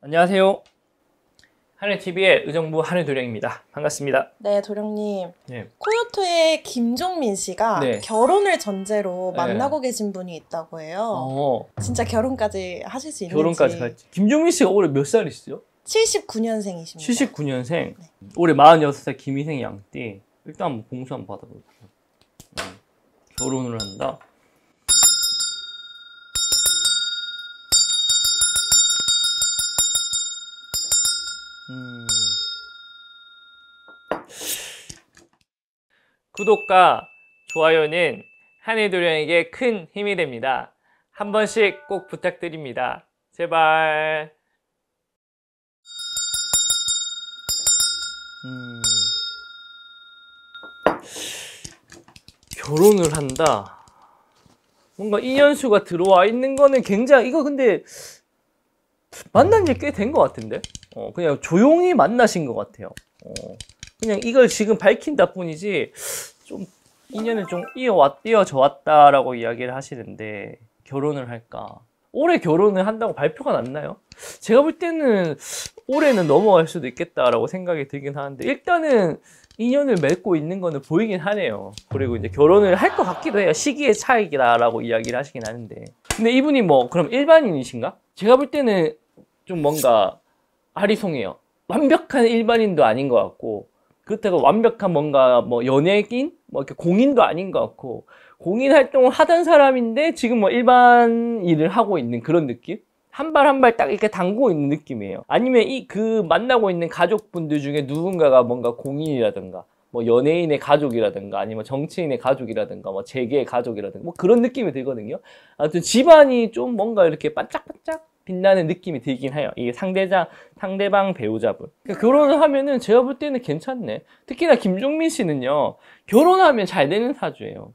안녕하세요. 하늘TV의 의정부 하늘도령입니다. 반갑습니다. 네, 도령님. 네. 코요토의 김종민 씨가 네. 결혼을 전제로 네. 만나고 네. 계신 분이 있다고 해요. 어. 진짜 결혼까지 하실 수 있는지. 결혼까지 갔지. 김종민 씨가 올해 몇 살이시죠? 79년생이십니다. 79년생. 올해 46살 김희생 양띠. 일단 공수 한번 받아볼게요. 네. 결혼을 한다. 음. 구독과 좋아요는 한일도령에게 큰 힘이 됩니다. 한 번씩 꼭 부탁드립니다. 제발. 음... 결혼을 한다. 뭔가 인연수가 들어와 있는 거는 굉장히 이거 근데 만난 지 꽤 된 것 같은데? 어, 그냥 조용히 만나신 것 같아요. 어, 그냥 이걸 지금 밝힌다 뿐이지 좀 인연을 좀 이어왔, 이어져왔다라고 이야기를 하시는데 결혼을 할까? 올해 결혼을 한다고 발표가 났나요? 제가 볼 때는 올해는 넘어갈 수도 있겠다라고 생각이 들긴 하는데 일단은 인연을 맺고 있는 거는 보이긴 하네요. 그리고 이제 결혼을 할 것 같기도 해요. 시기의 차이다라고 이야기를 하시긴 하는데 근데 이분이 뭐 그럼 일반인이신가? 제가 볼 때는 좀 뭔가 아리송해요. 완벽한 일반인도 아닌 것 같고 그렇다고 완벽한 뭔가 뭐 연예인 뭐 이렇게 공인도 아닌 것 같고 공인 활동을 하던 사람인데 지금 뭐 일반 일을 하고 있는 그런 느낌? 한 발 한 발 딱 이렇게 담고 있는 느낌이에요. 아니면 이 그 만나고 있는 가족분들 중에 누군가가 뭔가 공인이라든가 뭐 연예인의 가족이라든가 아니면 정치인의 가족이라든가 뭐 재계의 가족이라든가 뭐 그런 느낌이 들거든요. 아무튼 집안이 좀 뭔가 이렇게 반짝반짝 빛나는 느낌이 들긴 해요. 이게 상대자, 상대방 배우자분. 그러니까 결혼을 하면은 제가 볼 때는 괜찮네. 특히나 김종민 씨는요, 결혼하면 잘 되는 사주예요.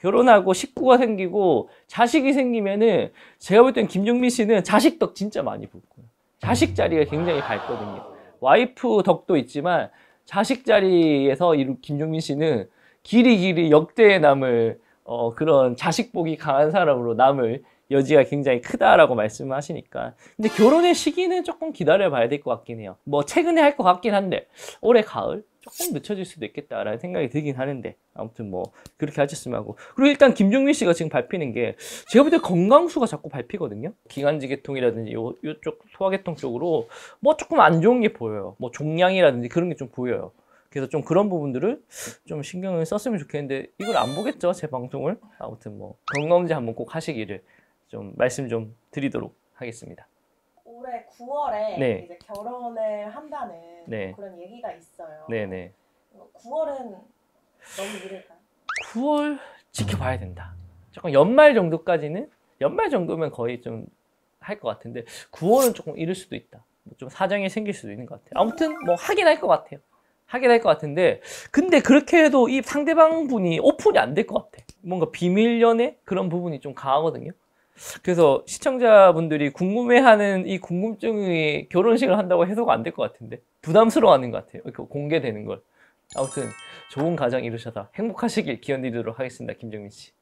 결혼하고 식구가 생기고 자식이 생기면은 제가 볼 때는 김종민 씨는 자식 덕 진짜 많이 붙고요. 자식 자리가 굉장히 밝거든요. 와이프 덕도 있지만 자식 자리에서 김종민 씨는 길이 길이 역대에 남을 어, 그런 자식 복이 강한 사람으로 남을 여지가 굉장히 크다라고 말씀을 하시니까 근데 결혼의 시기는 조금 기다려 봐야 될 것 같긴 해요 뭐 최근에 할 것 같긴 한데 올해 가을 조금 늦춰질 수도 있겠다라는 생각이 들긴 하는데 아무튼 뭐 그렇게 하셨으면 하고 그리고 일단 김종민 씨가 지금 밟히는 게 제가 볼 때 건강수가 자꾸 밟히거든요 기관지계통이라든지 요, 요쪽 소화계통 쪽으로 뭐 조금 안 좋은 게 보여요 뭐 종양이라든지 그런 게 좀 보여요 그래서 좀 그런 부분들을 좀 신경을 썼으면 좋겠는데 이걸 안 보겠죠 제 방송을 아무튼 뭐 건강검진 한번 꼭 하시기를 좀 말씀 좀 드리도록 하겠습니다. 올해 9월에 네. 이제 결혼을 한다는 네. 그런 얘기가 있어요. 네네. 9월은 어, 너무 이를까요? 9월 지켜봐야 된다. 조금 연말 정도까지는 연말 정도면 거의 좀 할 것 같은데 9월은 조금 이를 수도 있다. 뭐 좀 사정이 생길 수도 있는 것 같아요. 아무튼 뭐 하긴 할 것 같아요. 하긴 할 것 같은데 근데 그렇게 해도 이 상대방 분이 오픈이 안 될 것 같아. 뭔가 비밀 연애 그런 부분이 좀 강하거든요. 그래서 시청자분들이 궁금해하는 이 궁금증이 결혼식을 한다고 해소가 안 될 것 같은데 부담스러워하는 것 같아요. 이렇게 공개되는 걸. 아무튼 좋은 가정 이루셔서 행복하시길 기원드리도록 하겠습니다. 김정민 씨.